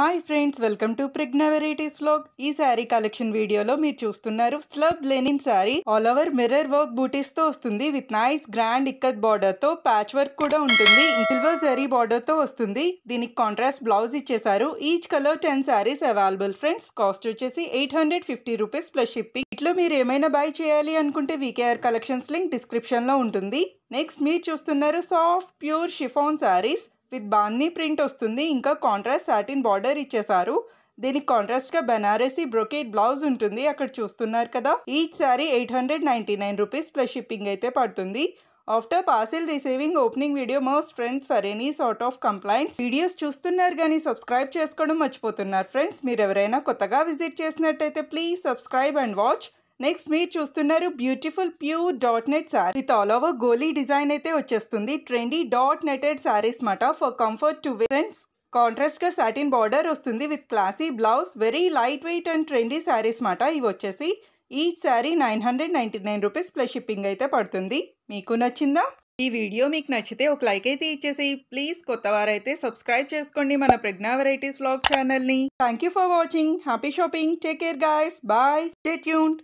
hi friends welcome to Pragna varieties vlog ఈ sari collection వీడియోలో మీరు చూస్తున్నారు slub linen sari all over mirror work buttis తో వస్తుంది with nice grand ikat border తో ప్యాచ్ వర్క్ కూడా ఉంటుంది సిల్వర్ జరీ బార్డర్ తో వస్తుంది దీనికి కాంట్రాస్ట్ బ్లౌజ్ ఇచ్చేసారు each colour ten saris available friends cost వచ్చేసి eight hundred fifty rupees plus shipping ఇట్లో మీరు ఏమైనా బై చేయాలి అనుకుంటే వీకేఆర్ కలెక్షన్స్ లింక్ డిస్క్రిప్షన్ లో ఉంటుంది నెక్స్ట్ మీరు చూస్తున్నారు soft pure chiffon saris with bandhani print వస్తుంది ఇంకా కాంట్రాస్ట్ సాటిన్ బార్డర్ ఇచ్చేసారు దీనికి కాంట్రాస్ట్ గా బ్రొకేట్ బ్లౌజ్ ఉంటుంది అక్కడ చూస్తున్నారు కదా each sari eight hundred ninety nine rupees plus shipping అయితే పడుతుంది after parcel receiving opening video most friends for any sort of complaints videos చూస్తున్నారు కానీ సబ్స్క్రైబ్ చేసుకోవడం మర్చిపోతున్నారు ఫ్రెండ్స్ మీరు ఎవరైనా కొత్తగా విజిట్ చేసినట్టయితే please subscribe and watch next మీరు చూస్తున్నారు beautiful pure dot net sari with all over గోలీ డిజైన్ అయితే వచ్చేస్తుంది ట్రెండీ డాట్ నెటెడ్ సారీస్ మాట ఫర్ కంఫర్ట్ టు కాంట్రాస్ట్ కాంట్రాస్ట్గా సాటిన్ బార్డర్ వస్తుంది with classy blouse very light weight and trendy saris మాట ఇవి వచ్చేసి each sari nine hundred ninety nine rupees plus shipping అయితే పడుతుంది మీకు నచ్చిందా ఈ వీడియో మీకు నచ్చితే ఒక లైక్ అయితే ఇచ్చేసి ప్లీజ్ కొత్త వారైతే సబ్స్క్రైబ్ చేసుకోండి మన ప్రజ్ఞా వెరైటీస్ ఛానల్ ఛానల్ని thank you for watching happy shopping take care guys bye stay tune